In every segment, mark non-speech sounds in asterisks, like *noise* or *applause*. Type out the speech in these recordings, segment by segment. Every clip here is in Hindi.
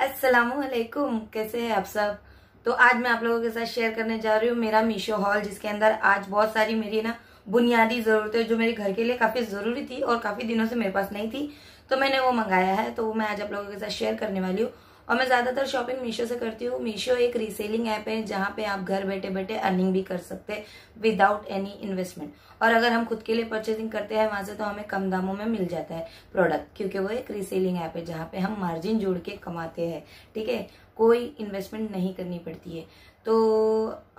असलकुम कैसे हैं आप सब तो आज मैं आप लोगों के साथ शेयर करने जा रही हूँ मेरा मीशो हॉल जिसके अंदर आज बहुत सारी मेरी ना बुनियादी ज़रूरतें जो मेरे घर के लिए काफ़ी ज़रूरी थी और काफ़ी दिनों से मेरे पास नहीं थी तो मैंने वो मंगाया है तो मैं आज आप लोगों के साथ शेयर करने वाली हूँ और मैं ज़्यादातर शॉपिंग मीशो से करती हूँ मीशो एक रीसेलिंग ऐप है जहाँ पे आप घर बैठे बैठे अर्निंग भी कर सकते हैं विदाउट एनी इन्वेस्टमेंट और अगर हम खुद के लिए परचेसिंग करते हैं वहाँ से तो हमें कम दामों में मिल जाता है प्रोडक्ट क्योंकि वो एक रीसेलिंग ऐप है जहाँ पे हम मार्जिन जोड़ के कमाते हैं ठीक है कोई इन्वेस्टमेंट नहीं करनी पड़ती है तो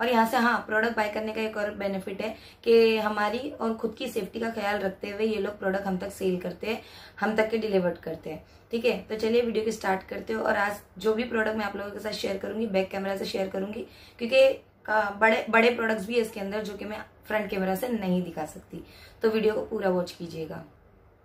और यहाँ से हाँ प्रोडक्ट बाय करने का एक और बेनिफिट है कि हमारी और खुद की सेफ्टी का ख्याल रखते हुए ये लोग प्रोडक्ट हम तक सेल करते हैं हम तक के डिलीवर्ड करते हैं ठीक है तो चलिए वीडियो की स्टार्ट करते हो और आज जो भी प्रोडक्ट मैं आप लोगों के साथ शेयर करूंगी बैक कैमरा से शेयर करूंगी क्योंकि बड़े बड़े प्रोडक्ट्स भी है इसके अंदर जो कि मैं फ्रंट कैमरा से नहीं दिखा सकती तो वीडियो को पूरा वॉच कीजिएगा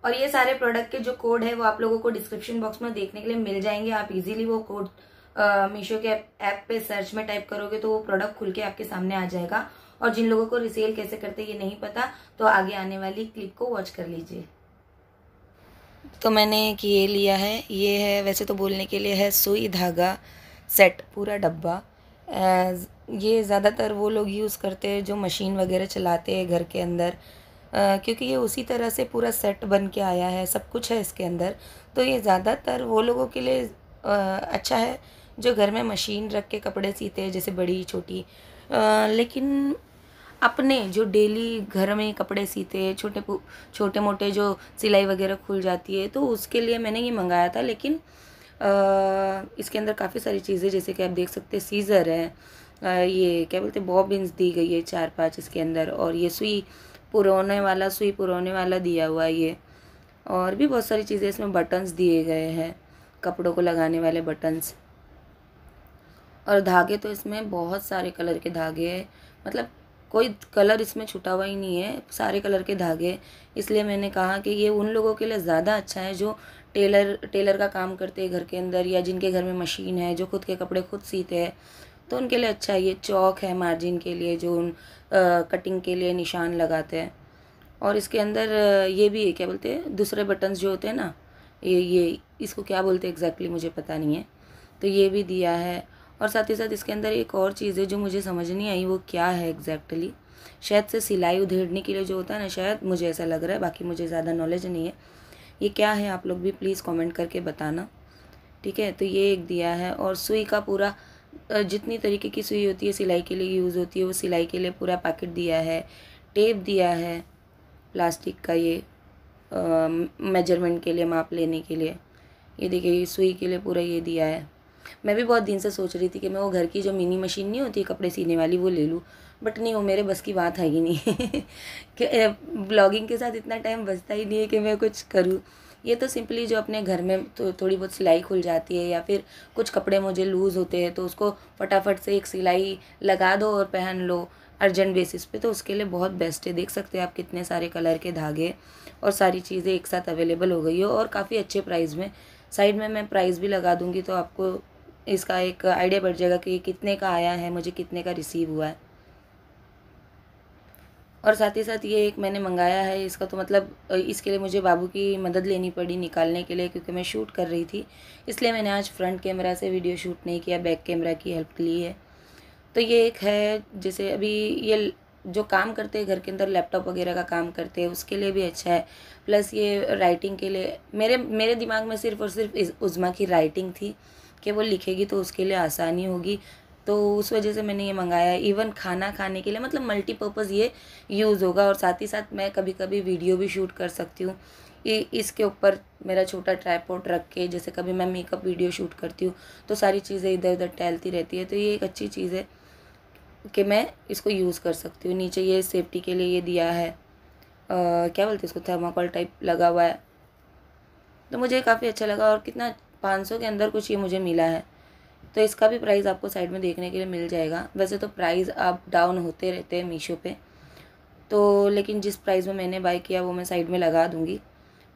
और ये सारे प्रोडक्ट के जो कोड है वो आप लोगों को डिस्क्रिप्शन बॉक्स में देखने के लिए मिल जाएंगे आप इजीली वो कोड मीशो के ऐप पे सर्च में टाइप करोगे तो वो प्रोडक्ट खुल के आपके सामने आ जाएगा और जिन लोगों को रिसेल कैसे करते ये नहीं पता तो आगे आने वाली क्लिप को वॉच कर लीजिए तो मैंने एक ये लिया है ये है वैसे तो बोलने के लिए है सुई धागा सेट पूरा डब्बा ये ज़्यादातर वो लोग यूज़ करते हैं जो मशीन वगैरह चलाते हैं घर के अंदर Uh, क्योंकि ये उसी तरह से पूरा सेट बन के आया है सब कुछ है इसके अंदर तो ये ज़्यादातर वो लोगों के लिए uh, अच्छा है जो घर में मशीन रख के कपड़े सीते हैं जैसे बड़ी छोटी लेकिन अपने जो डेली घर में कपड़े सीते हैं छोटे छोटे मोटे जो सिलाई वगैरह खुल जाती है तो उसके लिए मैंने ये मंगाया था लेकिन आ, इसके अंदर काफ़ी सारी चीज़ें जैसे कि आप देख सकते हैं सीज़र है आ, ये क्या बोलते हैं बॉबिन्स दी गई है चार पाँच इसके अंदर और ये सुई पुरोने वाला सुई पुरोने वाला दिया हुआ ये और भी बहुत सारी चीज़ें इसमें बटन्स दिए गए हैं कपड़ों को लगाने वाले बटन्स और धागे तो इसमें बहुत सारे कलर के धागे हैं मतलब कोई कलर इसमें छुटा हुआ ही नहीं है सारे कलर के धागे इसलिए मैंने कहा कि ये उन लोगों के लिए ज़्यादा अच्छा है जो टेलर टेलर का काम करते हैं घर के अंदर या जिनके घर में मशीन है जो खुद के कपड़े खुद सीते हैं तो उनके लिए अच्छा है ये चौक है मार्जिन के लिए जो उन आ, कटिंग के लिए निशान लगाते हैं और इसके अंदर ये भी है क्या बोलते हैं दूसरे बटन्स जो होते हैं ना ये ये इसको क्या बोलते हैं एग्जैक्टली मुझे पता नहीं है तो ये भी दिया है और साथ ही साथ इसके अंदर एक और चीज़ है जो मुझे समझ नहीं आई वो क्या है एग्जैक्टली शायद से सिलाई उधेड़ने के लिए जो होता है ना शायद मुझे ऐसा लग रहा है बाकी मुझे ज़्यादा नॉलेज नहीं है ये क्या है आप लोग भी प्लीज़ कमेंट करके बताना ठीक है तो ये एक दिया है और सुई का पूरा जितनी तरीके की सुई होती है सिलाई के लिए यूज़ होती है वो सिलाई के लिए पूरा पैकेट दिया है टेप दिया है प्लास्टिक का ये मेजरमेंट के लिए माप लेने के लिए ये देखिए सुई के लिए पूरा ये दिया है मैं भी बहुत दिन से सोच रही थी कि मैं वो घर की जो मिनी मशीन नहीं होती कपड़े सीने वाली वो ले लूँ बट नहीं वो मेरे बस की बात है ही नहीं *laughs* कि ब्लॉगिंग के साथ इतना टाइम बचता ही नहीं है कि मैं कुछ करूँ ये तो सिंपली जो अपने घर में तो थोड़ी बहुत सिलाई खुल जाती है या फिर कुछ कपड़े मुझे लूज़ होते हैं तो उसको फटाफट से एक सिलाई लगा दो और पहन लो अर्जेंट बेसिस पे तो उसके लिए बहुत बेस्ट है देख सकते हैं आप कितने सारे कलर के धागे और सारी चीज़ें एक साथ अवेलेबल हो गई हो और काफ़ी अच्छे प्राइस में साइड में मैं प्राइस भी लगा दूँगी तो आपको इसका एक आइडिया बढ़ जाएगा कि कितने का आया है मुझे कितने का रिसीव हुआ है और साथ ही साथ ये एक मैंने मंगाया है इसका तो मतलब इसके लिए मुझे बाबू की मदद लेनी पड़ी निकालने के लिए क्योंकि मैं शूट कर रही थी इसलिए मैंने आज फ्रंट कैमरा से वीडियो शूट नहीं किया बैक कैमरा की हेल्प ली है तो ये एक है जैसे अभी ये जो काम करते हैं घर के अंदर लैपटॉप वगैरह का काम करते हैं उसके लिए भी अच्छा है प्लस ये राइटिंग के लिए मेरे मेरे दिमाग में सिर्फ और सिर्फ उज़मा की राइटिंग थी कि वो लिखेगी तो उसके लिए आसानी होगी तो उस वजह से मैंने ये मंगाया इवन खाना खाने के लिए मतलब मल्टीपर्पज़ ये यूज़ होगा और साथ ही साथ मैं कभी कभी वीडियो भी शूट कर सकती हूँ इसके ऊपर मेरा छोटा ट्राईपोर्ट रख के जैसे कभी मैं मेकअप वीडियो शूट करती हूँ तो सारी चीज़ें इधर उधर टहलती रहती है तो ये एक अच्छी चीज़ है कि मैं इसको यूज़ कर सकती हूँ नीचे ये सेफ्टी के लिए ये दिया है आ, क्या बोलते हैं इसको थर्माकोल टाइप लगा हुआ है तो मुझे काफ़ी अच्छा लगा और कितना पाँच सौ के अंदर कुछ ये मुझे मिला है तो इसका भी प्राइस आपको साइड में देखने के लिए मिल जाएगा वैसे तो प्राइस आप डाउन होते रहते हैं मीशो पे तो लेकिन जिस प्राइस में मैंने बाय किया वो मैं साइड में लगा दूँगी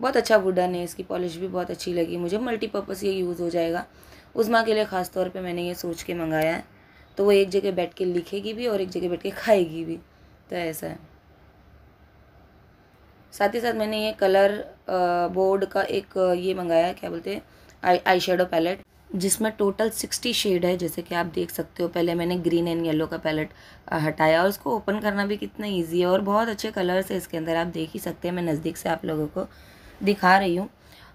बहुत अच्छा वुडन है इसकी पॉलिश भी बहुत अच्छी लगी मुझे मल्टीपर्पज़ ये यूज़ हो जाएगा उजमा के लिए ख़ास तौर पर मैंने ये सोच के मंगाया है तो वो एक जगह बैठ के लिखेगी भी और एक जगह बैठ के खाएगी भी तो ऐसा है साथ ही साथ मैंने ये कलर बोर्ड का एक ये मंगाया क्या बोलते हैं आई शेडो पैलेट जिसमें टोटल सिक्सटी शेड है जैसे कि आप देख सकते हो पहले मैंने ग्रीन एंड येलो का पैलेट हटाया और उसको ओपन करना भी कितना ईजी है और बहुत अच्छे कलर्स है इसके अंदर आप देख ही सकते हैं मैं नज़दीक से आप लोगों को दिखा रही हूँ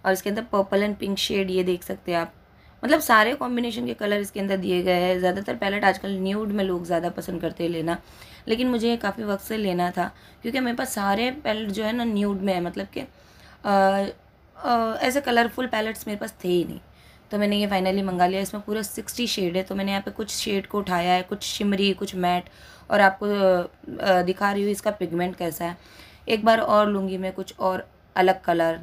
और इसके अंदर पर्पल एंड पिंक शेड ये देख सकते हैं आप मतलब सारे कॉम्बिनेशन के कलर इसके अंदर दिए गए हैं ज़्यादातर पैलेट आजकल न्यूड में लोग ज़्यादा पसंद करते हैं लेना लेकिन मुझे काफ़ी वक्त से लेना था क्योंकि मेरे पास सारे पैलेट जो है ना न्यूड में है मतलब कि ऐसे कलरफुल पैलेट्स मेरे पास थे ही नहीं तो मैंने ये फाइनली मंगा लिया इसमें पूरा सिक्सटी शेड है तो मैंने यहाँ पे कुछ शेड को उठाया है कुछ शिमरी कुछ मैट और आपको दिखा रही हूँ इसका पिगमेंट कैसा है एक बार और लूँगी मैं कुछ और अलग कलर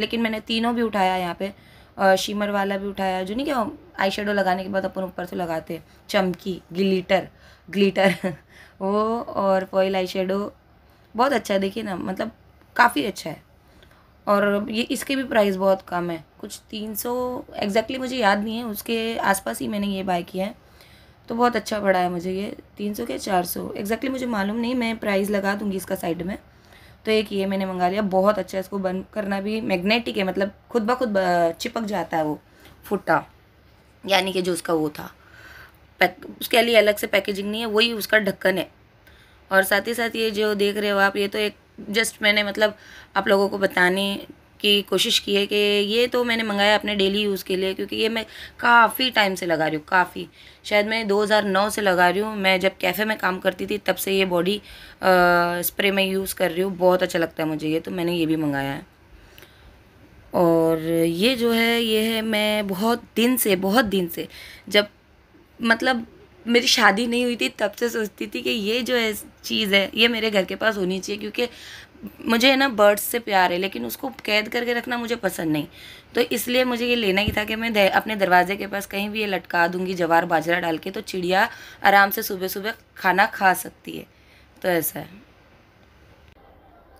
लेकिन मैंने तीनों भी उठाया यहाँ पे शिमर वाला भी उठाया जो नहीं क्या आई शेडो लगाने के बाद अपन ऊपर से लगाते चमकी ग्लीटर ग्लीटर *laughs* वो और फॉइल आई शेडो बहुत अच्छा है देखिए ना मतलब काफ़ी अच्छा है और ये इसके भी प्राइस बहुत कम है कुछ तीन सौ एग्जैक्टली मुझे याद नहीं है उसके आसपास ही मैंने ये बाय किया है तो बहुत अच्छा पड़ा है मुझे ये तीन सौ के चार सौ एग्जैक्टली मुझे मालूम नहीं मैं प्राइस लगा दूँगी इसका साइड में तो एक ये मैंने मंगा लिया बहुत अच्छा है इसको बंद करना भी मैग्नेटिक है मतलब खुद ब खुद चिपक जाता है वो फुटा यानी कि जो उसका वो था पैक उसके लिए अलग से पैकेजिंग नहीं है वही उसका ढक्कन है और साथ ही साथ ये जो देख रहे हो आप ये तो एक जस्ट मैंने मतलब आप लोगों को बताने की कोशिश की है कि ये तो मैंने मंगाया अपने डेली यूज़ के लिए क्योंकि ये मैं काफ़ी टाइम से लगा रही हूँ काफ़ी शायद मैं 2009 से लगा रही हूँ मैं जब कैफ़े में काम करती थी तब से ये बॉडी स्प्रे में यूज़ कर रही हूँ बहुत अच्छा लगता है मुझे ये तो मैंने ये भी मंगाया है और ये जो है ये है मैं बहुत दिन से बहुत दिन से जब मतलब मेरी शादी नहीं हुई थी तब से सोचती थी कि ये जो है चीज़ है ये मेरे घर के पास होनी चाहिए क्योंकि मुझे है ना बर्ड्स से प्यार है लेकिन उसको कैद करके रखना मुझे पसंद नहीं तो इसलिए मुझे ये लेना ही था कि मैं अपने दरवाजे के पास कहीं भी ये लटका दूंगी जवार बाजरा डाल के तो चिड़िया आराम से सुबह सुबह खाना खा सकती है तो ऐसा है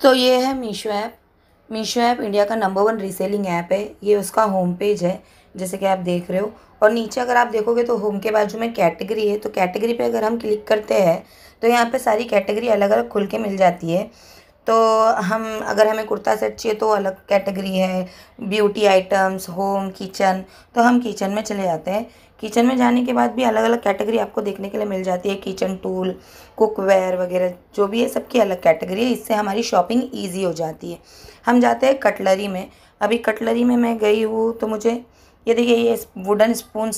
तो ये है Meesho app Meesho app India का नंबर वन रीसेलिंग ऐप है ये उसका होम पेज है जैसे कि आप देख रहे हो और नीचे अगर आप देखोगे तो होम के बाजू में कैटेगरी है तो कैटेगरी पे अगर हम क्लिक करते हैं तो यहाँ पे सारी कैटेगरी अलग अलग खुल के मिल जाती है तो हम अगर हमें कुर्ता सेट चाहिए तो अलग कैटेगरी है ब्यूटी आइटम्स होम किचन तो हम किचन में चले जाते हैं किचन में जाने के बाद भी अलग अलग कैटेगरी आपको देखने के लिए मिल जाती है किचन टूल कुकवेयर वगैरह जो भी है सबकी अलग कैटेगरी है इससे हमारी शॉपिंग ईजी हो जाती है हम जाते हैं कटलरी में अभी कटलरी में मैं गई हूँ तो मुझे ये देखिए ये वुडन स्पून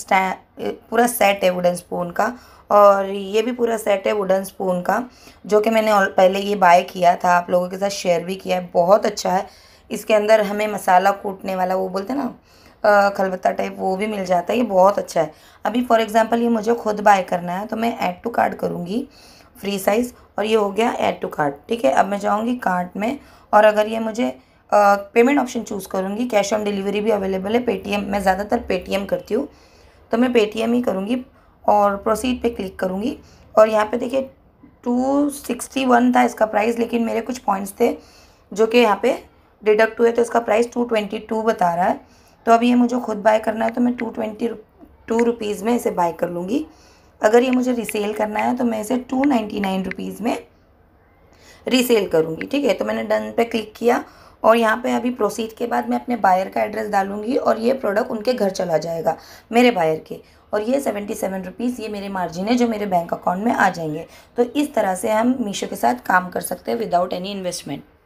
पूरा सेट है वुडन स्पून का और ये भी पूरा सेट है वुडन स्पून का जो कि मैंने पहले ये बाय किया था आप लोगों के साथ शेयर भी किया है बहुत अच्छा है इसके अंदर हमें मसाला कूटने वाला वो बोलते हैं ना खलबत्ता टाइप वो भी मिल जाता है ये बहुत अच्छा है अभी फॉर एग्ज़ाम्पल ये मुझे खुद बाय करना है तो मैं ऐड टू कार्ड करूँगी फ्री साइज़ और ये हो गया ऐड टू कार्ड ठीक है अब मैं जाऊँगी कार्ट में और अगर ये मुझे पेमेंट ऑप्शन चूज़ करूँगी कैश ऑन डिलीवरी भी अवेलेबल है पेटीएम मैं ज़्यादातर पेटीएम करती हूँ तो मैं पेटीएम ही करूँगी और प्रोसीड पे क्लिक करूँगी और यहाँ पे देखिए टू सिक्सटी वन था इसका प्राइस लेकिन मेरे कुछ पॉइंट्स थे जो कि यहाँ पे डिडक्ट हुए तो इसका प्राइस टू ट्वेंटी टू बता रहा है तो अभी ये मुझे खुद बाय करना है तो मैं टू ट्वेंटी टू रुपीज़ में इसे बाय कर लूँगी अगर ये मुझे रिसेल करना है तो मैं इसे टू नाइन्टी नाइन रुपीज़ में रीसेल करूँगी ठीक है तो मैंने डन पे क्लिक किया और यहाँ पे अभी प्रोसीड के बाद मैं अपने बायर का एड्रेस डालूंगी और ये प्रोडक्ट उनके घर चला जाएगा मेरे बायर के और ये सेवेंटी सेवन रुपीज़ ये मेरे मार्जिन है जो मेरे बैंक अकाउंट में आ जाएंगे तो इस तरह से हम मीशो के साथ काम कर सकते हैं विदाउट एनी इन्वेस्टमेंट